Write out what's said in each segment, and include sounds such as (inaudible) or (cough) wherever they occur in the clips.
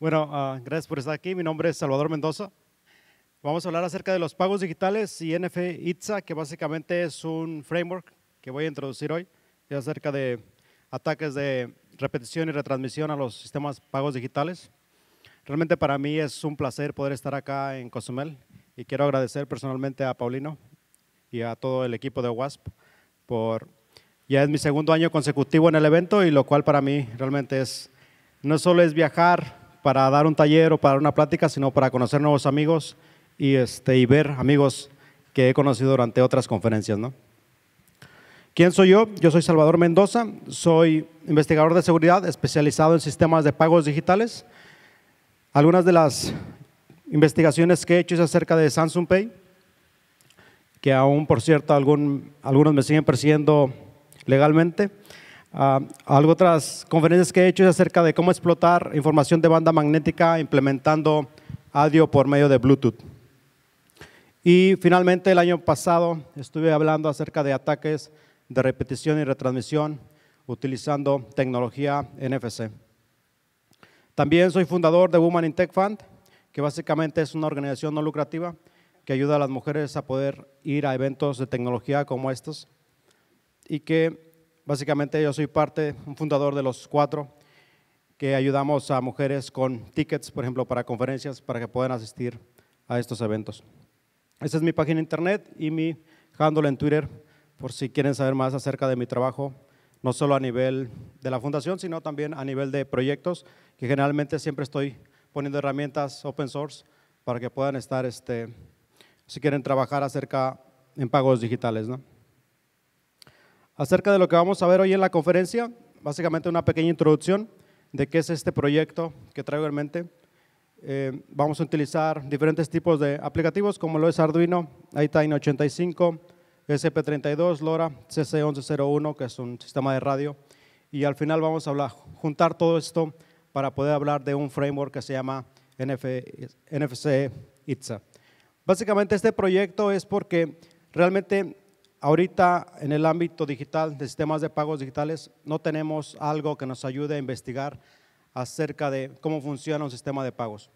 Bueno, ah, gracias por estar aquí. Mi nombre es Salvador Mendoza. Vamos a hablar acerca de los pagos digitales y NF ITSA, que básicamente es un framework que voy a introducir hoy, acerca de ataques de repetición y retransmisión a los sistemas pagos digitales. Realmente para mí es un placer poder estar acá en Cozumel y quiero agradecer personalmente a Paulino y a todo el equipo de WASP por ya es mi segundo año consecutivo en el evento y lo cual para mí realmente es no solo es viajar para dar un taller o para una plática, sino para conocer nuevos amigos y, este, y ver amigos que he conocido durante otras conferencias. ¿no? ¿Quién soy yo? Yo soy Salvador Mendoza, soy investigador de seguridad especializado en sistemas de pagos digitales. Algunas de las investigaciones que he hecho es acerca de Samsung Pay, que aún, por cierto, algunos me siguen persiguiendo legalmente. Uh, algo otras conferencias que he hecho es acerca de cómo explotar información de banda magnética implementando audio por medio de Bluetooth. Y finalmente el año pasado estuve hablando acerca de ataques de repetición y retransmisión utilizando tecnología NFC. También soy fundador de Woman in Tech Fund, que básicamente es una organización no lucrativa que ayuda a las mujeres a poder ir a eventos de tecnología como estos y que Básicamente yo soy parte, un fundador de los cuatro, que ayudamos a mujeres con tickets, por ejemplo, para conferencias, para que puedan asistir a estos eventos. Esta es mi página internet y mi handle en Twitter, por si quieren saber más acerca de mi trabajo, no solo a nivel de la fundación, sino también a nivel de proyectos, que generalmente siempre estoy poniendo herramientas open source para que puedan estar, este, si quieren trabajar acerca en pagos digitales. ¿no? acerca de lo que vamos a ver hoy en la conferencia, básicamente una pequeña introducción de qué es este proyecto que traigo en mente. Eh, vamos a utilizar diferentes tipos de aplicativos como lo es Arduino, iTime 85, SP32, LoRa, CC1101, que es un sistema de radio. Y al final vamos a juntar todo esto para poder hablar de un framework que se llama NFC e, e ITSA. Básicamente este proyecto es porque realmente Ahorita en el ámbito digital, de sistemas de pagos digitales, no tenemos algo que nos ayude a investigar acerca de cómo funciona un sistema de pagos.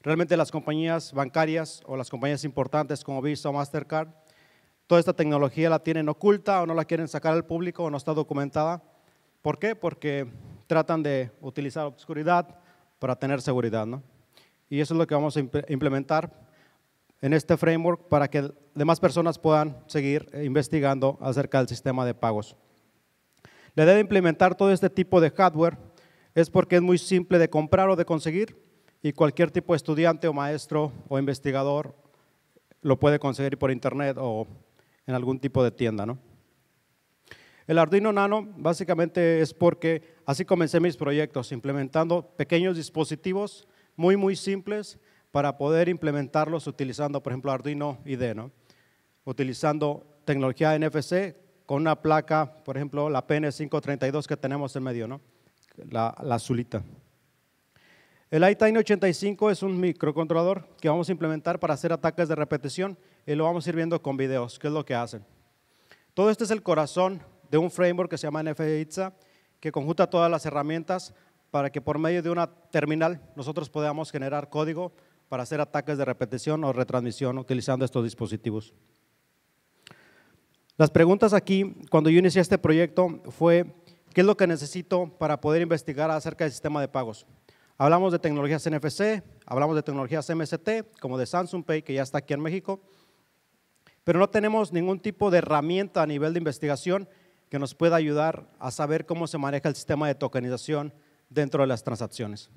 Realmente las compañías bancarias o las compañías importantes como Visa o Mastercard, toda esta tecnología la tienen oculta o no la quieren sacar al público o no está documentada. ¿Por qué? Porque tratan de utilizar obscuridad para tener seguridad. Y eso es lo que vamos a implementar en este framework para que demás personas puedan seguir investigando acerca del sistema de pagos. La idea de implementar todo este tipo de hardware es porque es muy simple de comprar o de conseguir y cualquier tipo de estudiante o maestro o investigador lo puede conseguir por internet o en algún tipo de tienda. El Arduino Nano básicamente es porque así comencé mis proyectos, implementando pequeños dispositivos muy, muy simples para poder implementarlos utilizando, por ejemplo, Arduino IDE, ¿no? utilizando tecnología NFC con una placa, por ejemplo, la PN532 que tenemos en medio, ¿no? la, la azulita. El iTime 85 es un microcontrolador que vamos a implementar para hacer ataques de repetición y lo vamos a ir viendo con videos, qué es lo que hacen. Todo esto es el corazón de un framework que se llama NFITSA, que conjunta todas las herramientas para que por medio de una terminal nosotros podamos generar código para hacer ataques de repetición o retransmisión utilizando estos dispositivos. Las preguntas aquí, cuando yo inicié este proyecto, fue ¿qué es lo que necesito para poder investigar acerca del sistema de pagos? Hablamos de tecnologías NFC, hablamos de tecnologías MST, como de Samsung Pay, que ya está aquí en México, pero no tenemos ningún tipo de herramienta a nivel de investigación que nos pueda ayudar a saber cómo se maneja el sistema de tokenización dentro de las transacciones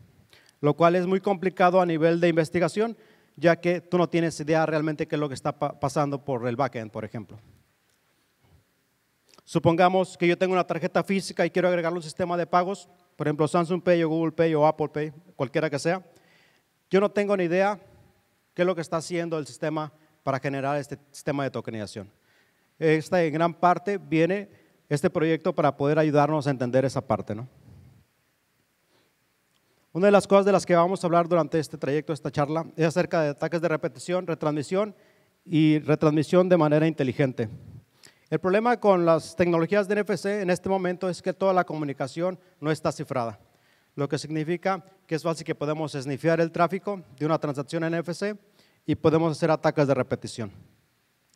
lo cual es muy complicado a nivel de investigación, ya que tú no tienes idea realmente qué es lo que está pasando por el backend, por ejemplo. Supongamos que yo tengo una tarjeta física y quiero agregarle un sistema de pagos, por ejemplo Samsung Pay o Google Pay o Apple Pay, cualquiera que sea. Yo no tengo ni idea qué es lo que está haciendo el sistema para generar este sistema de tokenización. Esta en gran parte viene este proyecto para poder ayudarnos a entender esa parte, ¿no? Una de las cosas de las que vamos a hablar durante este trayecto, esta charla, es acerca de ataques de repetición, retransmisión y retransmisión de manera inteligente. El problema con las tecnologías de NFC en este momento es que toda la comunicación no está cifrada, lo que significa que es fácil que podemos esnifiar el tráfico de una transacción NFC y podemos hacer ataques de repetición.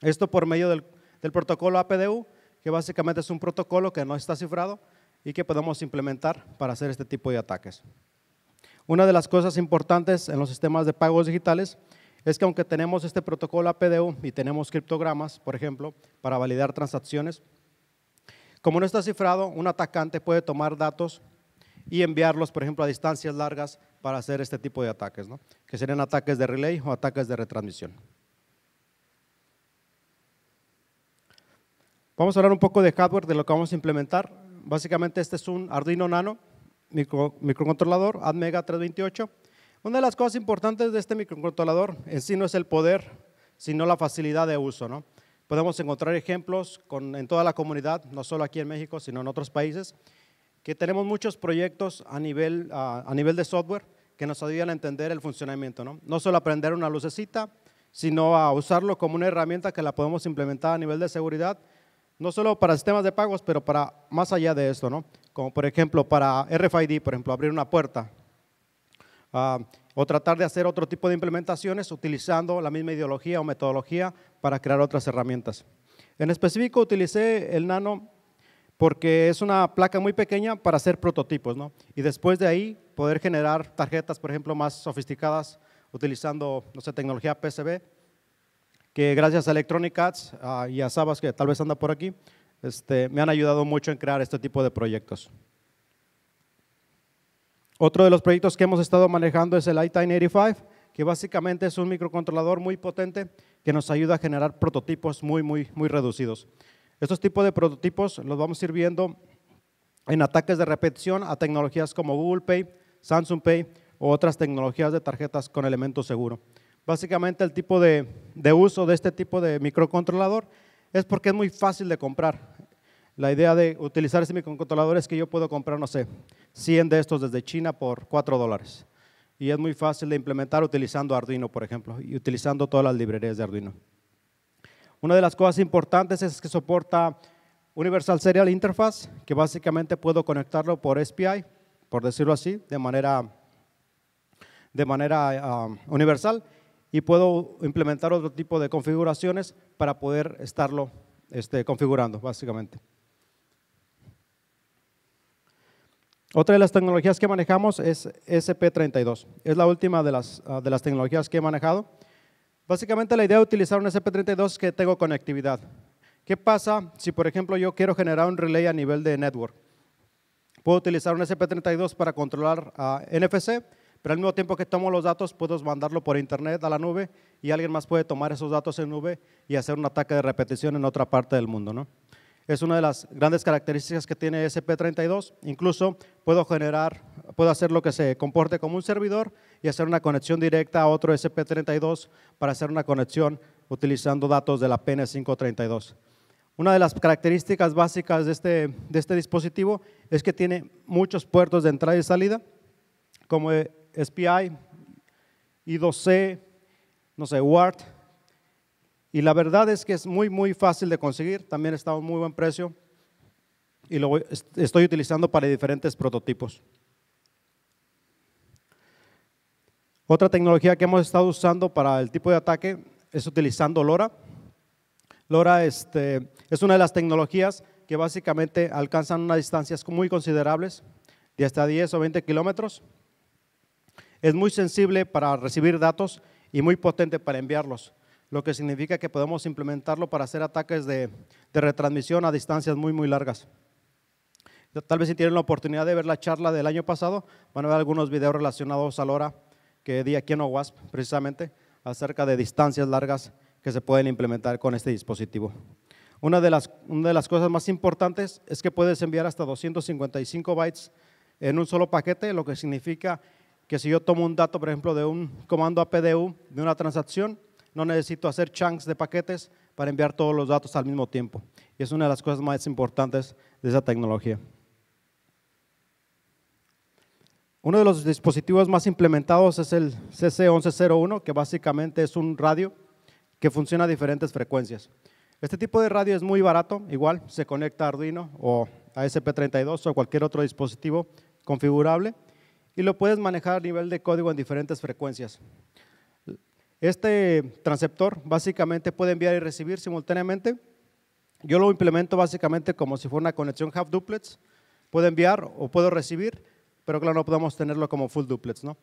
Esto por medio del protocolo APDU, que básicamente es un protocolo que no está cifrado y que podemos implementar para hacer este tipo de ataques. Una de las cosas importantes en los sistemas de pagos digitales es que aunque tenemos este protocolo APDU y tenemos criptogramas, por ejemplo, para validar transacciones, como no está cifrado, un atacante puede tomar datos y enviarlos, por ejemplo, a distancias largas para hacer este tipo de ataques, que serían ataques de relay o ataques de retransmisión. Vamos a hablar un poco de hardware, de lo que vamos a implementar. Básicamente este es un Arduino Nano, microcontrolador ADMEGA 328. Una de las cosas importantes de este microcontrolador en sí no es el poder, sino la facilidad de uso. ¿no? Podemos encontrar ejemplos en toda la comunidad, no solo aquí en México, sino en otros países, que tenemos muchos proyectos a nivel, de software que nos ayudan a entender el funcionamiento. No, no solo aprender una lucecita, sino a usarlo como una herramienta que la podemos implementar a nivel de seguridad, no solo para sistemas de pagos, pero para más allá de esto, ¿no? como por ejemplo para RFID, por ejemplo, abrir una puerta, ah, o tratar de hacer otro tipo de implementaciones utilizando la misma ideología o metodología para crear otras herramientas. En específico utilicé el nano porque es una placa muy pequeña para hacer prototipos, ¿no? Y después de ahí poder generar tarjetas, por ejemplo, más sofisticadas utilizando, no sé, tecnología PCB, que gracias a Electronic Arts ah, y a Sabas, que tal vez anda por aquí, este, me han ayudado mucho en crear este tipo de proyectos. Otro de los proyectos que hemos estado manejando es el i 85 que básicamente es un microcontrolador muy potente que nos ayuda a generar prototipos muy, muy, muy reducidos. Estos tipos de prototipos los vamos a ir viendo en ataques de repetición a tecnologías como Google Pay, Samsung Pay o otras tecnologías de tarjetas con elemento seguro. Básicamente el tipo de uso de este tipo de microcontrolador es porque es muy fácil de comprar. La idea de utilizar ese microcontrolador es que yo puedo comprar, no sé, 100 de estos desde China por 4 dólares. Y es muy fácil de implementar utilizando Arduino, por ejemplo, y utilizando todas las librerías de Arduino. Una de las cosas importantes es que soporta Universal Serial Interface, que básicamente puedo conectarlo por SPI, por decirlo así, de manera, de manera ah, universal y puedo implementar otro tipo de configuraciones para poder estarlo este, configurando, básicamente. Otra de las tecnologías que manejamos es SP32. Es la última de las, ah, de las tecnologías que he manejado. Básicamente la idea de utilizar un SP32 es que tengo conectividad. ¿Qué pasa si, por ejemplo, yo quiero generar un relay a nivel de network? Puedo utilizar un SP32 para controlar a NFC pero al mismo tiempo que tomo los datos, puedo mandarlo por internet a la nube y alguien más puede tomar esos datos en nube y hacer un ataque de repetición en otra parte del mundo. ¿no? Es una de las grandes características que tiene SP32. Incluso puedo generar, puedo hacer lo que se comporte como un servidor y hacer una conexión directa a otro SP32 para hacer una conexión utilizando datos de la PN532. Una de las características básicas de este, de este dispositivo es que tiene muchos puertos de entrada y salida. Como eh, SPI, I2C, no sé, WART. Y la verdad es que es muy, muy fácil de conseguir. También está a un muy buen precio. Y lo estoy utilizando para diferentes prototipos. Otra tecnología que hemos estado usando para el tipo de ataque es utilizando LoRa. LoRa este, es una de las tecnologías que básicamente alcanzan unas distancias muy considerables, de hasta 10 o 20 kilómetros. Es muy sensible para recibir datos y muy potente para enviarlos, lo que significa que podemos implementarlo para hacer ataques de, retransmisión a distancias muy, muy largas. Tal vez si tienen la oportunidad de ver la charla del año pasado, van a ver algunos videos relacionados a LoRa que di aquí en OWASP, precisamente, acerca de distancias largas que se pueden implementar con este dispositivo. Una de las, una de las cosas más importantes es que puedes enviar hasta 255 bytes en un solo paquete, lo que significa que si yo tomo un dato, por ejemplo, de un comando APDU, de una transacción, no necesito hacer chunks de paquetes para enviar todos los datos al mismo tiempo. Y es una de las cosas más importantes de esa tecnología. Uno de los dispositivos más implementados es el CC1101, que básicamente es un radio que funciona a diferentes frecuencias. Este tipo de radio es muy barato, igual se conecta a Arduino o a SP32 o cualquier otro dispositivo configurable y lo puedes manejar a nivel de código en diferentes frecuencias. Este transceptor básicamente puede enviar y recibir simultáneamente. Yo lo implemento básicamente como si fuera una conexión half duplex. Puedo enviar o puedo recibir, pero claro, no podemos tenerlo como full duplex, ¿no?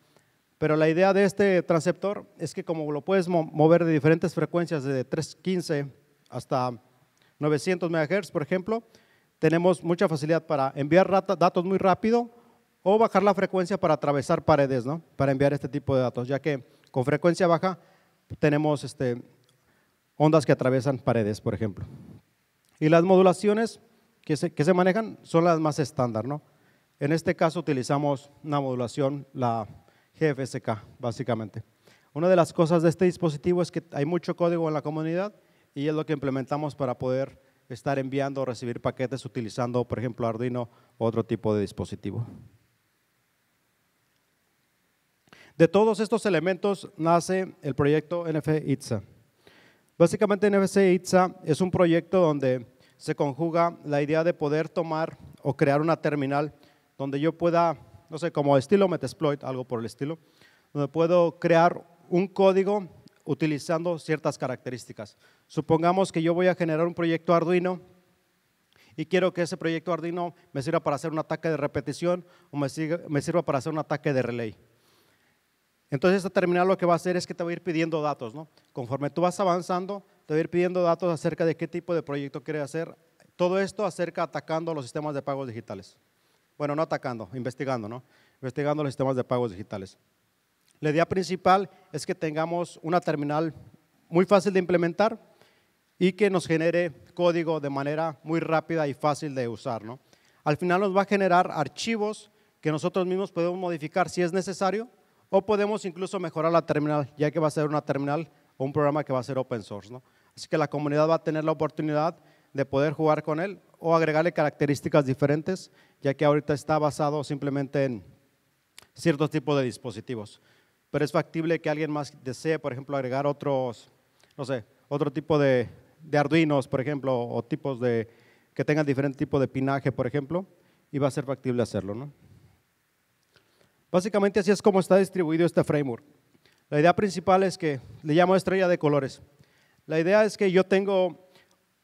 Pero la idea de este transceptor es que como lo puedes mover de diferentes frecuencias, de 315 hasta 900 MHz, por ejemplo, tenemos mucha facilidad para enviar datos muy rápido o bajar la frecuencia para atravesar paredes, ¿no? Para enviar este tipo de datos, ya que con frecuencia baja tenemos este, ondas que atraviesan paredes, por ejemplo. Y las modulaciones que se, manejan son las más estándar, ¿no? En este caso utilizamos una modulación, la GFSK, básicamente. Una de las cosas de este dispositivo es que hay mucho código en la comunidad y es lo que implementamos para poder estar enviando o recibir paquetes utilizando, por ejemplo, Arduino u otro tipo de dispositivo. De todos estos elementos nace el proyecto NF ITSA. Básicamente NFC ITSA es un proyecto donde se conjuga la idea de poder tomar o crear una terminal donde yo pueda, no sé, como estilo Metasploit, algo por el estilo, donde puedo crear un código utilizando ciertas características. Supongamos que yo voy a generar un proyecto Arduino y quiero que ese proyecto Arduino me sirva para hacer un ataque de repetición o me sirva para hacer un ataque de relay. Entonces esta terminal lo que va a hacer es que te va a ir pidiendo datos, ¿no? Conforme tú vas avanzando, te va a ir pidiendo datos acerca de qué tipo de proyecto quieres hacer. Todo esto acerca atacando los sistemas de pagos digitales. Bueno, no atacando, investigando, ¿no? Investigando los sistemas de pagos digitales. La idea principal es que tengamos una terminal muy fácil de implementar y que nos genere código de manera muy rápida y fácil de usar, ¿no? Al final nos va a generar archivos que nosotros mismos podemos modificar si es necesario o podemos incluso mejorar la terminal, ya que va a ser una terminal o un programa que va a ser open source. ¿no? Así que la comunidad va a tener la oportunidad de poder jugar con él o agregarle características diferentes, ya que ahorita está basado simplemente en ciertos tipos de dispositivos. Pero es factible que alguien más desee, por ejemplo, agregar otros, no sé, otro tipo de, de arduinos, por ejemplo, o tipos de que tengan diferente tipo de pinaje, por ejemplo, y va a ser factible hacerlo, ¿no? Básicamente así es como está distribuido este framework. La idea principal es que le llamo estrella de colores. La idea es que yo tengo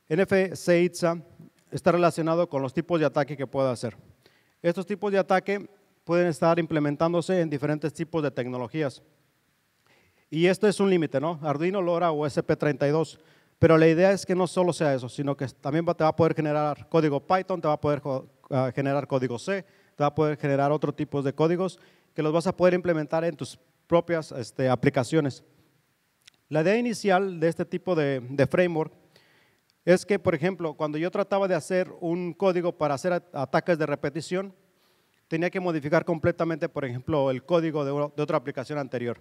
NFC ITSA, está relacionado con los tipos de ataque que pueda hacer. Estos tipos de ataque pueden estar implementándose en diferentes tipos de tecnologías. Y esto es un límite, ¿no? Arduino, LoRa o SP32. Pero la idea es que no solo sea eso, sino que también te va a poder generar código Python, te va a poder ah, generar código C, te va a poder generar otro tipo de códigos que los vas a poder implementar en tus propias este, aplicaciones. La idea inicial de este tipo de, framework es que, por ejemplo, cuando yo trataba de hacer un código para hacer ataques de repetición, tenía que modificar completamente, por ejemplo, el código de, otra aplicación anterior.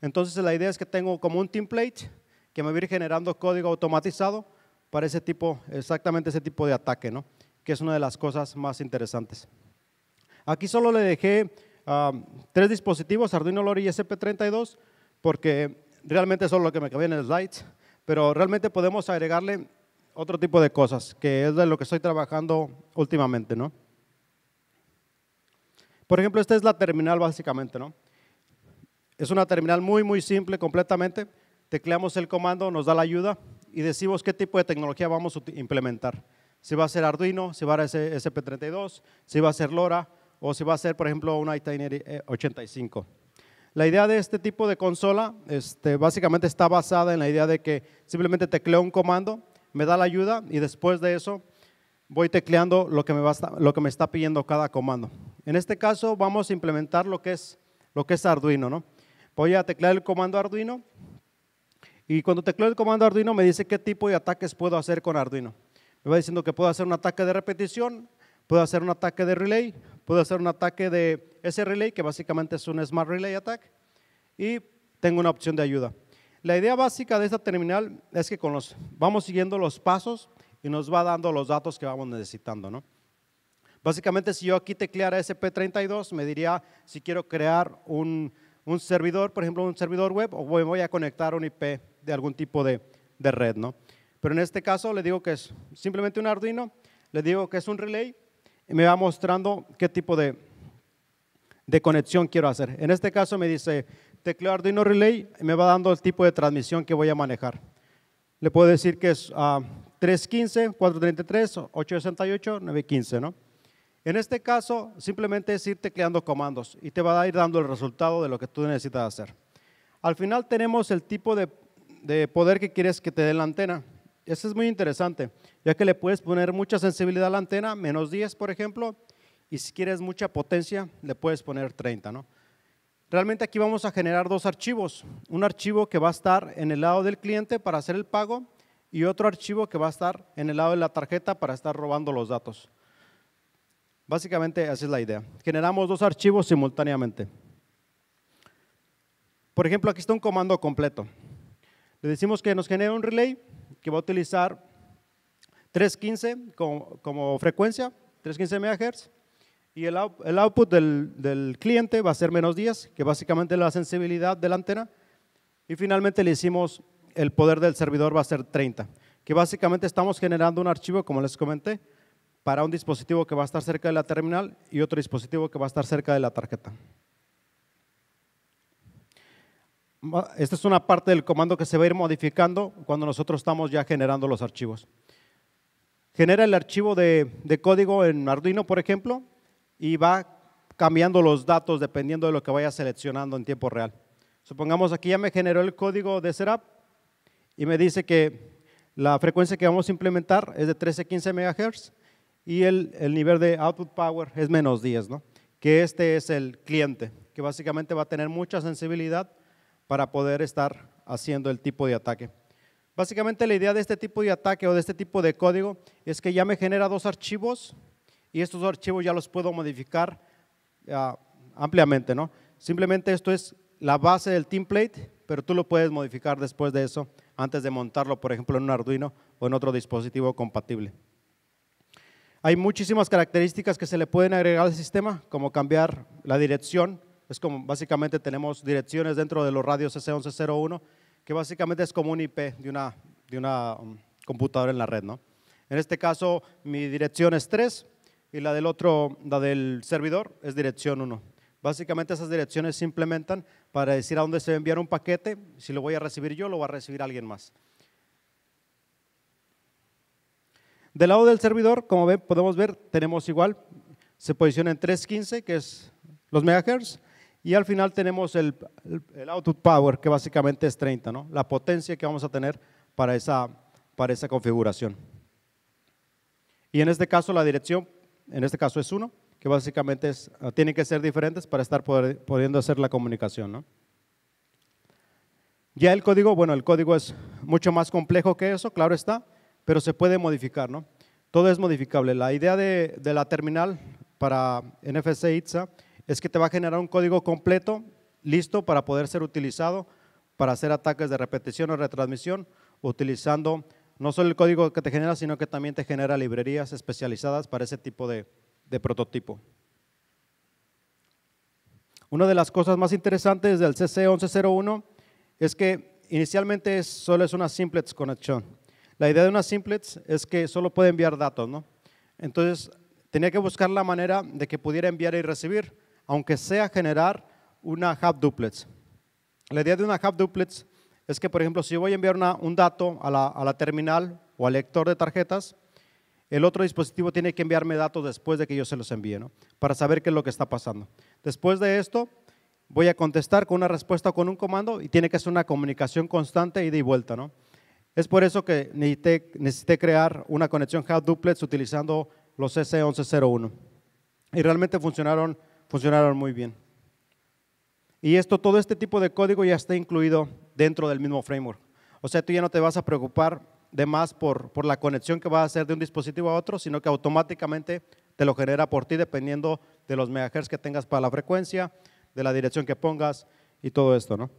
Entonces, la idea es que tengo como un template que me va a ir generando código automatizado para ese tipo, exactamente ese tipo de ataque, ¿no? que es una de las cosas más interesantes. Aquí solo le dejé tres dispositivos, Arduino Lora y SP32, porque realmente son es lo que me cabía en el slides, pero realmente podemos agregarle otro tipo de cosas, que es de lo que estoy trabajando últimamente, ¿no? Por ejemplo, esta es la terminal básicamente, ¿no? Es una terminal muy, muy simple completamente. Tecleamos el comando, nos da la ayuda y decimos qué tipo de tecnología vamos a implementar. Si va a ser Arduino, si va a ser SP32, si va a ser LoRa, o si va a ser, por ejemplo, una Itiner 85. Eh, la idea de este tipo de consola este, básicamente está basada en la idea de que simplemente tecleo un comando, me da la ayuda y después de eso voy tecleando lo que me, va lo que me está pidiendo cada comando. En este caso vamos a implementar lo que es, lo que es Arduino. ¿no? Voy a teclear el comando Arduino y cuando tecleo el comando Arduino me dice qué tipo de ataques puedo hacer con Arduino. Me va diciendo que puedo hacer un ataque de repetición, Puedo hacer un ataque de relay, puedo hacer un ataque de ese relay, que básicamente es un Smart Relay Attack, y tengo una opción de ayuda. La idea básica de esta terminal es que con los, vamos siguiendo los pasos y nos va dando los datos que vamos necesitando. ¿no? Básicamente, si yo aquí tecleara SP32, me diría si quiero crear un, servidor, por ejemplo, un servidor web, o voy a conectar un IP de algún tipo de, de red. ¿no? Pero en este caso le digo que es simplemente un Arduino, le digo que es un relay me va mostrando qué tipo de, conexión quiero hacer. En este caso me dice tecleo Arduino Relay, me va dando el tipo de transmisión que voy a manejar. Le puedo decir que es uh, 315, 433, 868, 915, ¿no? En este caso, simplemente es ir tecleando comandos y te va a ir dando el resultado de lo que tú necesitas hacer. Al final tenemos el tipo de poder que quieres que te dé la antena. Eso es muy interesante, ya que le puedes poner mucha sensibilidad a la antena, menos 10, por ejemplo, y si quieres mucha potencia, le puedes poner 30, ¿no? Realmente aquí vamos a generar dos archivos, un archivo que va a estar en el lado del cliente para hacer el pago y otro archivo que va a estar en el lado de la tarjeta para estar robando los datos. Básicamente esa es la idea. Generamos dos archivos simultáneamente. Por ejemplo, aquí está un comando completo. Le decimos que nos genere un relay que va a utilizar 315 como, frecuencia, 315 MHz, y el, el output del, del, cliente va a ser menos 10, que básicamente es la sensibilidad de la antena, y finalmente le hicimos el poder del servidor va a ser 30, que básicamente estamos generando un archivo, como les comenté, para un dispositivo que va a estar cerca de la terminal y otro dispositivo que va a estar cerca de la tarjeta esta es una parte del comando que se va a ir modificando cuando nosotros estamos ya generando los archivos. Genera el archivo de, código en Arduino, por ejemplo, y va cambiando los datos dependiendo de lo que vaya seleccionando en tiempo real. Supongamos aquí ya me generó el código de setup y me dice que la frecuencia que vamos a implementar es de 13 15 MHz y el, nivel de output power es menos 10, ¿no? que este es el cliente, que básicamente va a tener mucha sensibilidad para poder estar haciendo el tipo de ataque. Básicamente la idea de este tipo de ataque o de este tipo de código es que ya me genera dos archivos y estos dos archivos ya los puedo modificar ah, ampliamente. ¿no? Simplemente esto es la base del template, pero tú lo puedes modificar después de eso, antes de montarlo, por ejemplo, en un Arduino o en otro dispositivo compatible. Hay muchísimas características que se le pueden agregar al sistema, como cambiar la dirección, es como, básicamente tenemos direcciones dentro de los radios s 1101 que básicamente es como un IP de una, de una um, computadora en la red, En este caso, mi dirección es 3 y la del otro, la del servidor, es dirección 1. Básicamente esas direcciones se implementan para decir a dónde se va a enviar un paquete, si lo voy a recibir yo, lo va a recibir alguien más. Del lado del servidor, como podemos ver, tenemos igual, se posiciona en 315, que es los megahertz, y al final tenemos el, output power, que básicamente es 30, ¿no? la potencia que vamos a tener para esa, para esa configuración. Y en este caso la dirección, en este caso es 1, que básicamente ah, tiene que ser diferentes para estar pudiendo hacer la comunicación. ¿no? Ya el código, bueno, el código es mucho más complejo que eso, claro está, pero se puede modificar, ¿no? Todo es modificable. La idea de, de la terminal para NFC ITSA es que te va a generar un código completo, listo para poder ser utilizado para hacer ataques de repetición o retransmisión, utilizando no solo el código que te genera, sino que también te genera librerías especializadas para ese tipo de, prototipo. Una de las cosas más interesantes del CC1101 es que inicialmente solo es una simplets conexión. La idea de una simplets es que solo puede enviar datos, ¿no? Entonces, tenía que buscar la manera de que pudiera enviar y recibir aunque sea generar una hub duplex. La idea de una hub duplex es que, por ejemplo, si voy a enviar un dato a la, terminal o al lector de tarjetas, el otro dispositivo tiene que enviarme datos después de que yo se los envíe, ¿no? para saber qué es lo que está pasando. Después de esto, voy a contestar con una respuesta o con un comando y tiene que ser una comunicación constante, ida y vuelta. ¿no? Es por eso que necesité, crear una conexión hub duplex utilizando los S1101. Y realmente funcionaron funcionaron muy bien. Y esto, todo este tipo de código ya está incluido dentro del mismo framework. O sea, tú ya no te vas a preocupar de más por, por la conexión que va a hacer de un dispositivo a otro, sino que automáticamente te lo genera por ti dependiendo de los megahertz que tengas para la frecuencia, de la dirección que pongas y todo esto, ¿no?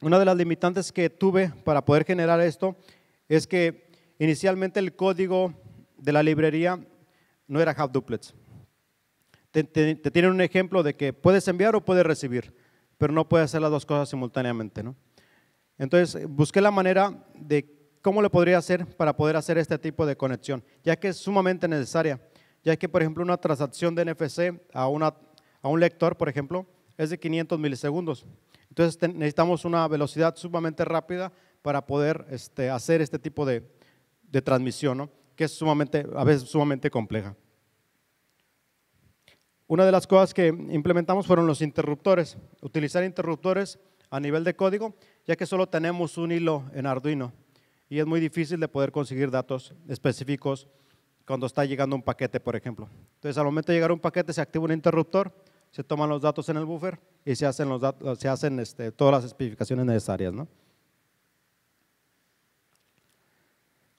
Una de las limitantes que tuve para poder generar esto es que inicialmente el código de la librería no era half duplets te, tienen un ejemplo de que puedes enviar o puedes recibir, pero no puedes hacer las dos cosas simultáneamente. ¿no? Entonces, busqué la manera de cómo lo podría hacer para poder hacer este tipo de conexión, ya que es sumamente necesaria, ya que, por ejemplo, una transacción de NFC a, un lector, por ejemplo, es de 500 milisegundos. Entonces, necesitamos una velocidad sumamente rápida para poder este, hacer este tipo de, transmisión, que es a veces sumamente compleja. Una de las cosas que implementamos fueron los interruptores, utilizar interruptores a nivel de código, ya que solo tenemos un hilo en Arduino y es muy difícil de poder conseguir datos específicos cuando está llegando un paquete, por ejemplo. Entonces, al momento de llegar un paquete, se activa un interruptor, se toman los datos en el buffer y se hacen, los datos, se hacen este, todas las especificaciones necesarias.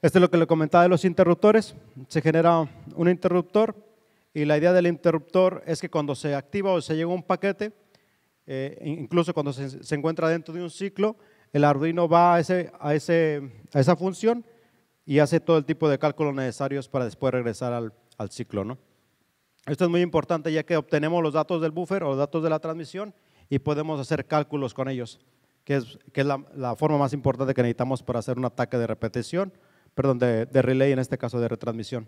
Este es lo que le comentaba de los interruptores. Se genera un interruptor y la idea del interruptor es que cuando se activa o se llega un paquete, eh, incluso cuando se, encuentra dentro de un ciclo, el Arduino va a, ese, a, a esa función y hace todo el tipo de cálculos necesarios para después regresar al, al ciclo. ¿no? Esto es muy importante ya que obtenemos los datos del buffer o los datos de la transmisión y podemos hacer cálculos con ellos, que es, que es la, forma más importante que necesitamos para hacer un ataque de repetición, perdón, de relay en este caso de retransmisión.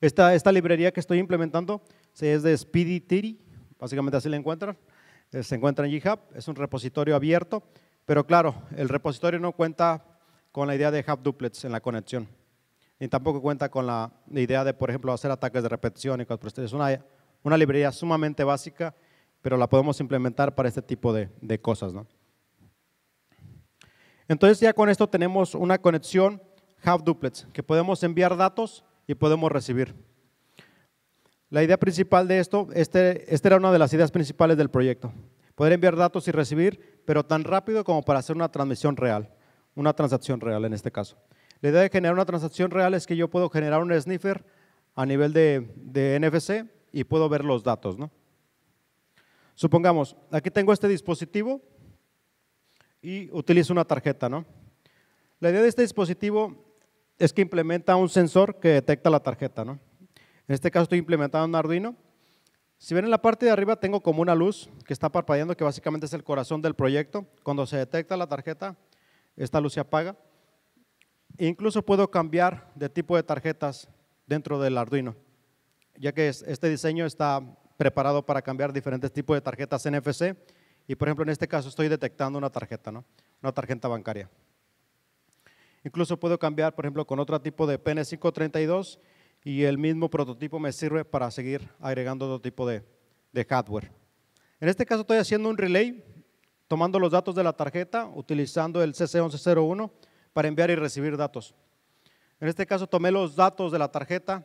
Esta, librería que estoy implementando es de Speedy básicamente así la encuentran. Eh, se encuentra en GitHub, es un repositorio abierto, pero claro, el repositorio no cuenta con la idea de Hub Duplets en la conexión, ni tampoco cuenta con la idea de, por ejemplo, hacer ataques de repetición y cosas Es una, una librería sumamente básica, pero la podemos implementar para este tipo de, cosas. ¿no? Entonces ya con esto tenemos una conexión Hub Duplets, que podemos enviar datos y podemos recibir. La idea principal de esto, este, esta era una de las ideas principales del proyecto. Poder enviar datos y recibir, pero tan rápido como para hacer una transmisión real, una transacción real en este caso. La idea de generar una transacción real es que yo puedo generar un sniffer a nivel de, de NFC y puedo ver los datos. Supongamos, aquí tengo este dispositivo y utilizo una tarjeta. La idea de este dispositivo es que implementa un sensor que detecta la tarjeta. ¿no? En este caso estoy implementando un Arduino. Si ven en la parte de arriba tengo como una luz que está parpadeando, que básicamente es el corazón del proyecto. Cuando se detecta la tarjeta, esta luz se apaga. E incluso puedo cambiar de tipo de tarjetas dentro del Arduino, ya que este diseño está preparado para cambiar diferentes tipos de tarjetas NFC. Y por ejemplo, en este caso estoy detectando una tarjeta, una tarjeta bancaria. Incluso puedo cambiar, por ejemplo, con otro tipo de PN532 y el mismo prototipo me sirve para seguir agregando otro tipo de, hardware. En este caso estoy haciendo un relay, tomando los datos de la tarjeta, utilizando el CC1101 para enviar y recibir datos. En este caso tomé los datos de la tarjeta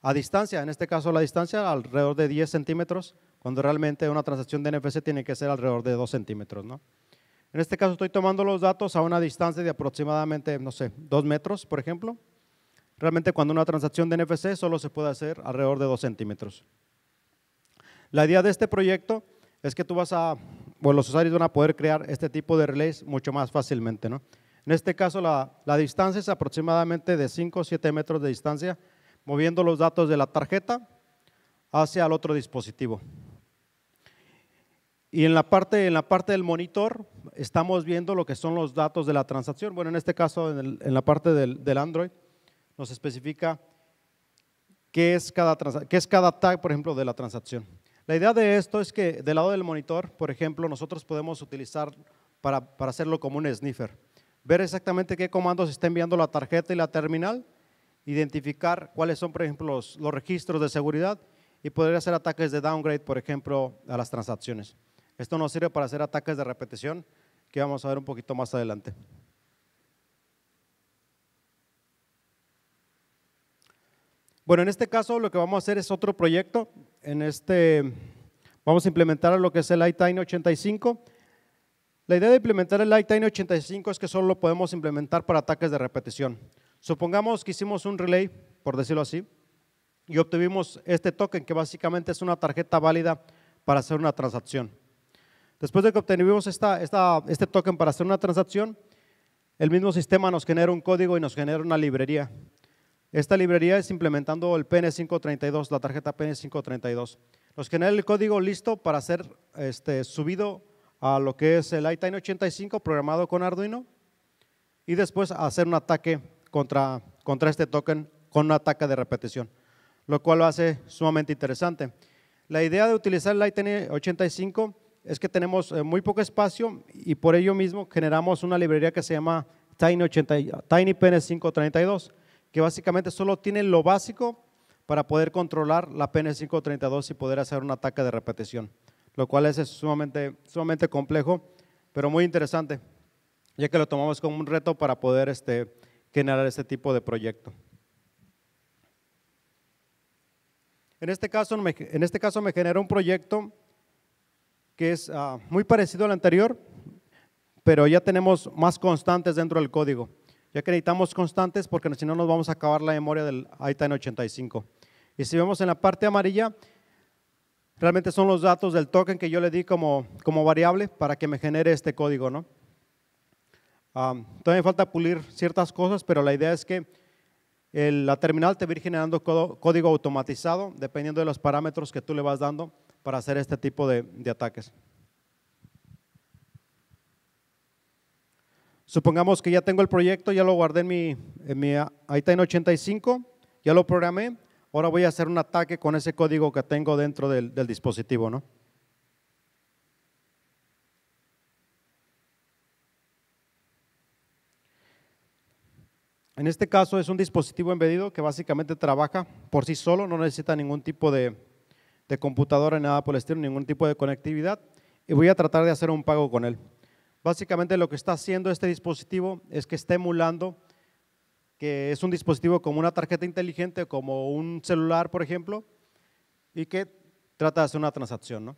a distancia, en este caso la distancia alrededor de 10 centímetros, cuando realmente una transacción de NFC tiene que ser alrededor de 2 centímetros. En este caso estoy tomando los datos a una distancia de aproximadamente, no sé, dos metros, por ejemplo. Realmente cuando una transacción de NFC solo se puede hacer alrededor de dos centímetros. La idea de este proyecto es que tú vas a, bueno, los usuarios van a poder crear este tipo de relays mucho más fácilmente, ¿no? En este caso la, la distancia es aproximadamente de 5 o 7 metros de distancia, moviendo los datos de la tarjeta hacia el otro dispositivo. Y en la parte, en la parte del monitor, estamos viendo lo que son los datos de la transacción. Bueno, en este caso, en, la parte del, Android, nos especifica qué es, cada qué es cada tag, por ejemplo, de la transacción. La idea de esto es que del lado del monitor, por ejemplo, nosotros podemos utilizar para, para hacerlo como un sniffer. Ver exactamente qué comandos está enviando la tarjeta y la terminal, identificar cuáles son, por ejemplo, los, los registros de seguridad y poder hacer ataques de downgrade, por ejemplo, a las transacciones. Esto nos sirve para hacer ataques de repetición, que vamos a ver un poquito más adelante. Bueno, en este caso lo que vamos a hacer es otro proyecto. En este vamos a implementar lo que es el ITINE 85. La idea de implementar el iTine 85 es que solo lo podemos implementar para ataques de repetición. Supongamos que hicimos un relay, por decirlo así, y obtuvimos este token que básicamente es una tarjeta válida para hacer una transacción. Después de que obtenemos este token para hacer una transacción, el mismo sistema nos genera un código y nos genera una librería. Esta librería es implementando el PN532, la tarjeta PN532. Nos genera el código listo para ser este, subido a lo que es el itin 85 programado con Arduino y después hacer un ataque contra, contra este token con un ataque de repetición, lo cual lo hace sumamente interesante. La idea de utilizar el itin 85 es que tenemos eh, muy poco espacio y por ello mismo generamos una librería que se llama Tiny, 532, que básicamente solo tiene lo básico para poder controlar la PN532 y poder hacer un ataque de repetición, lo cual es sumamente, sumamente complejo, pero muy interesante, ya que lo tomamos como un reto para poder este, generar este tipo de proyecto. En este caso, en este caso me generó un proyecto que es ah, muy parecido al anterior, pero ya tenemos más constantes dentro del código. Ya que necesitamos constantes porque si no nos vamos a acabar la memoria del ITAN 85. Y si vemos en la parte amarilla, realmente son los datos del token que yo le di como, variable para que me genere este código. ¿no? Ah, todavía falta pulir ciertas cosas, pero la idea es que la terminal te va a ir generando código automatizado dependiendo de los parámetros que tú le vas dando para hacer este tipo de, ataques. Supongamos que ya tengo el proyecto, ya lo guardé en mi, en 85, ya lo programé, ahora voy a hacer un ataque con ese código que tengo dentro del, dispositivo, ¿no? En este caso es un dispositivo embedido que básicamente trabaja por sí solo, no necesita ningún tipo de, de computadora ni nada por el estilo, ningún tipo de conectividad y voy a tratar de hacer un pago con él. Básicamente lo que está haciendo este dispositivo es que está emulando que es un dispositivo como una tarjeta inteligente, como un celular, por ejemplo, y que trata de hacer una transacción. ¿no?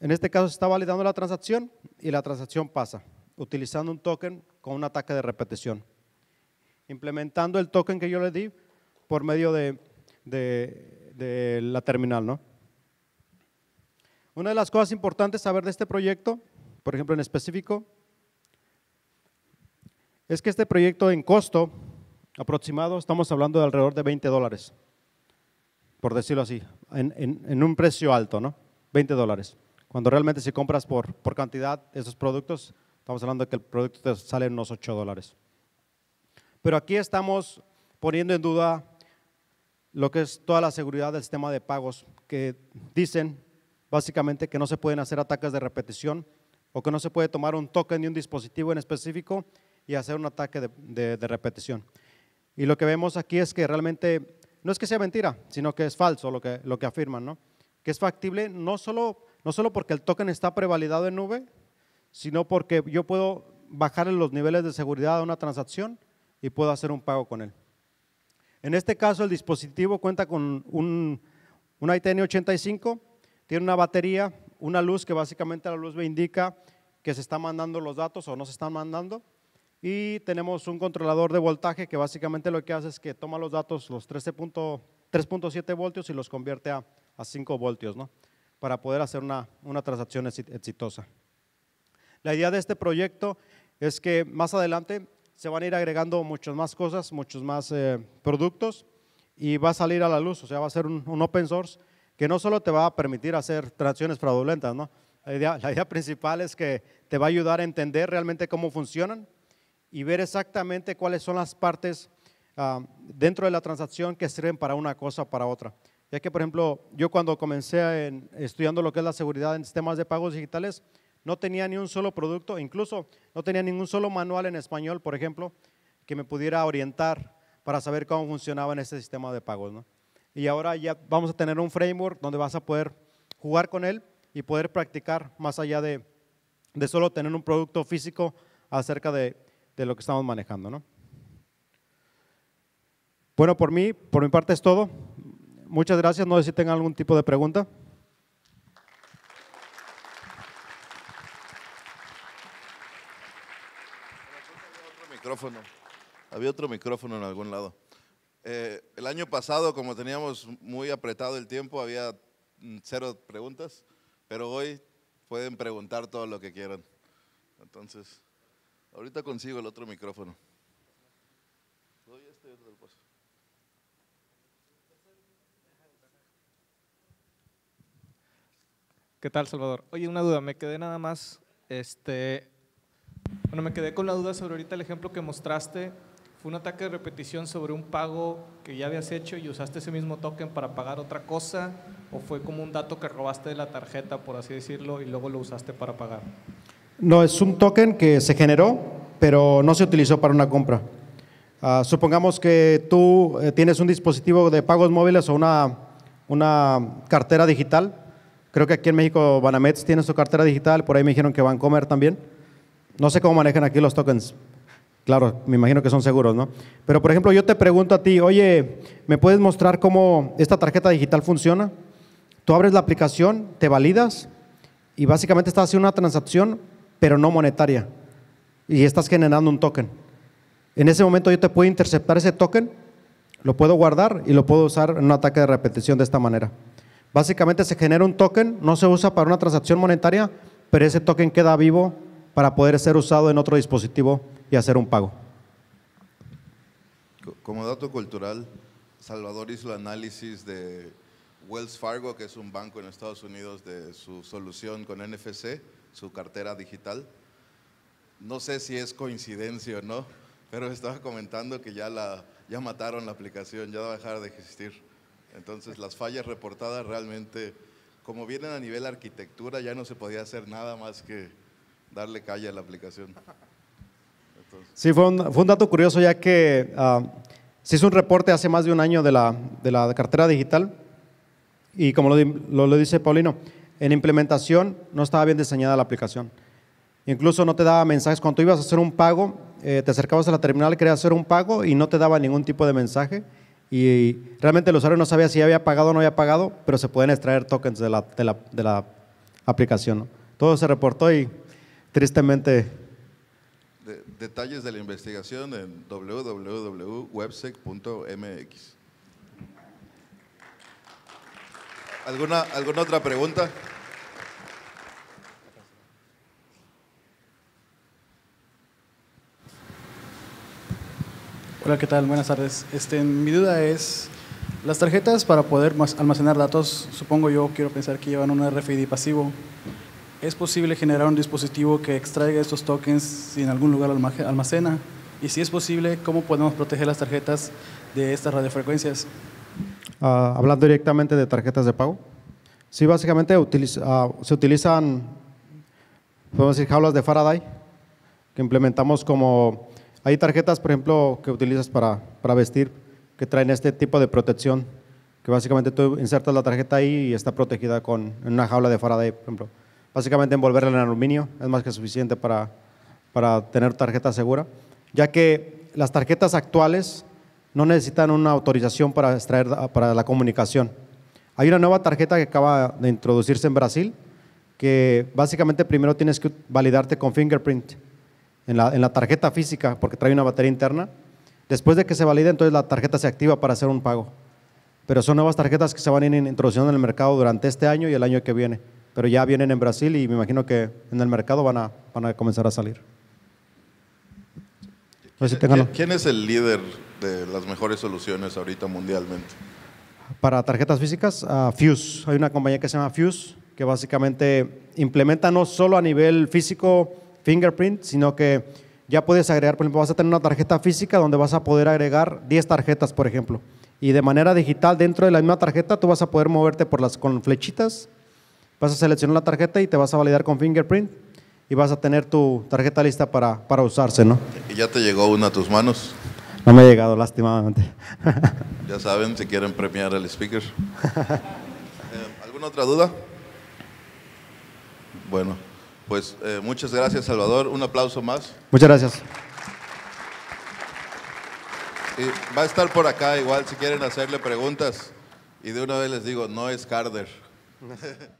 En este caso se está validando la transacción y la transacción pasa, utilizando un token con un ataque de repetición. Implementando el token que yo le di por medio de de la terminal, ¿no? Una de las cosas importantes saber de este proyecto, por ejemplo en específico, es que este proyecto en costo aproximado, estamos hablando de alrededor de 20 dólares, por decirlo así, en, un precio alto, ¿no? 20 dólares. Cuando realmente si compras por, por cantidad esos productos, estamos hablando de que el producto te sale unos 8 dólares. Pero aquí estamos poniendo en duda lo que es toda la seguridad del sistema de pagos, que dicen básicamente que no se pueden hacer ataques de repetición o que no se puede tomar un token de un dispositivo en específico y hacer un ataque de, repetición. Y lo que vemos aquí es que realmente no es que sea mentira, sino que es falso lo que, afirman, que es factible no solo, porque el token está prevalidado en nube, sino porque yo puedo bajar los niveles de seguridad de una transacción y puedo hacer un pago con él. En este caso el dispositivo cuenta con un, un ITN 85, tiene una batería, una luz que básicamente la luz me indica que se están mandando los datos o no se están mandando. Y tenemos un controlador de voltaje que básicamente lo que hace es que toma los datos, los 3.7 voltios y los convierte a, a 5 voltios, ¿no? Para poder hacer una transacción exitosa. La idea de este proyecto es que más adelante se van a ir agregando muchas más cosas, muchos más eh, productos y va a salir a la luz, o sea, va a ser un, open source que no solo te va a permitir hacer transacciones fraudulentas, La idea, (laughs) principal es que te va a ayudar a entender realmente cómo funcionan y ver exactamente cuáles son las partes ah, dentro de la transacción que sirven para una cosa o para otra. Ya que, por ejemplo, yo cuando comencé estudiando lo que es la seguridad en sistemas de pagos digitales, no tenía ni un solo producto, incluso no tenía ningún solo manual en español, por ejemplo, que me pudiera orientar para saber cómo funcionaba en este sistema de pagos. Y ahora ya vamos a tener un framework donde vas a poder jugar con él y poder practicar más allá de, solo tener un producto físico acerca de, lo que estamos manejando. Bueno, por mí, por mi parte es todo. Muchas gracias. No sé si tengan algún tipo de pregunta. Había otro micrófono en algún lado. Eh, el año pasado, como teníamos muy apretado el tiempo, había mm, cero preguntas, pero hoy pueden preguntar todo lo que quieran. Entonces, ahorita consigo el otro micrófono. Este ¿Qué tal, Salvador? Oye, una duda, me quedé nada más este, bueno, me quedé con la duda sobre ahorita el ejemplo que mostraste. Fue un ataque de repetición sobre un pago que ya habías hecho y usaste ese mismo token para pagar otra cosa, o fue como un dato que robaste de la tarjeta, por así decirlo, y luego lo usaste para pagar. No, es un token que se generó, pero no se utilizó para una compra. Ah, supongamos que tú eh, tienes un dispositivo de pagos móviles o una, una cartera digital. Creo que aquí en México Banamex tiene su cartera digital, por ahí me dijeron que Bancomer también. No sé cómo manejan aquí los tokens. Claro, me imagino que son seguros, ¿no? Pero por ejemplo, yo te pregunto a ti, oye, ¿me puedes mostrar cómo esta tarjeta digital funciona? Tú abres la aplicación, te validas y básicamente estás haciendo una transacción, pero no monetaria. Y estás generando un token. En ese momento yo te puedo interceptar ese token, lo puedo guardar y lo puedo usar en un ataque de repetición de esta manera. Básicamente se genera un token, no se usa para una transacción monetaria, pero ese token queda vivo para poder ser usado en otro dispositivo y hacer un pago. Como dato cultural, Salvador hizo el análisis de Wells Fargo, que es un banco en Estados Unidos, de su solución con NFC, su cartera digital. No sé si es coincidencia o no, pero estaba comentando que ya, la, ya mataron la aplicación, ya va a dejar de existir. Entonces las fallas reportadas realmente, como vienen a nivel arquitectura, ya no se podía hacer nada más que darle calle a la aplicación. Sí, fue un, dato curioso ya que ah, se hizo un reporte hace más de un año de la, de la cartera digital y como lo, dice Paulino, en implementación no estaba bien diseñada la aplicación. Incluso no te daba mensajes. Cuando tú ibas a hacer un pago, eh, te acercabas a la terminal, querías hacer un pago y no te daba ningún tipo de mensaje. Y realmente el usuario no sabía si había pagado o no había pagado, pero se pueden extraer tokens de la, de la, aplicación. Todo se reportó y tristemente... detalles de la investigación en www.websec.mx. ¿Alguna, ¿Alguna otra pregunta? Hola, ¿qué tal? Buenas tardes. Este, mi duda es, las tarjetas para poder almacenar datos, supongo yo, quiero pensar que llevan un RFID pasivo es posible generar un dispositivo que extraiga estos tokens si en algún lugar almacena. Y si es posible, ¿cómo podemos proteger las tarjetas de estas radiofrecuencias? Ah, hablando directamente de tarjetas de pago. Sí, básicamente ah, se utilizan, podemos decir, jaulas de Faraday, que implementamos como, hay tarjetas, por ejemplo, que utilizas para, para vestir, que traen este tipo de protección, que básicamente tú insertas la tarjeta ahí y está protegida con en una jaula de Faraday, por ejemplo básicamente envolverla en aluminio, es más que suficiente para, para tener tarjeta segura, ya que las tarjetas actuales no necesitan una autorización para extraer para la comunicación. Hay una nueva tarjeta que acaba de introducirse en Brasil, que básicamente primero tienes que validarte con fingerprint en la, en la tarjeta física, porque trae una batería interna. Después de que se valide, entonces la tarjeta se activa para hacer un pago. Pero son nuevas tarjetas que se van a ir introduciendo en el mercado durante este año y el año que viene pero ya vienen en Brasil y me imagino que en el mercado van a, van a comenzar a salir. ¿Quién, es el líder de las mejores soluciones ahorita mundialmente? Para tarjetas físicas, Fuse. Hay una compañía que se llama Fuse que básicamente implementa no solo a nivel físico fingerprint, sino que ya puedes agregar, por ejemplo, vas a tener una tarjeta física donde vas a poder agregar 10 tarjetas, por ejemplo. Y de manera digital, dentro de la misma tarjeta, tú vas a poder moverte por las, con flechitas Vas a seleccionar la tarjeta y te vas a validar con fingerprint y vas a tener tu tarjeta lista para, para usarse, ¿no? ¿Y ya te llegó una a tus manos? No me ha llegado, lastimadamente. (laughs) ya saben, si quieren premiar al speaker. (laughs) Eh, ¿Alguna otra duda? Bueno, pues eh, muchas gracias, Salvador. Un aplauso más. Muchas gracias. va a estar por acá igual si quieren hacerle preguntas. Y de una vez les digo, no es Carter. (laughs)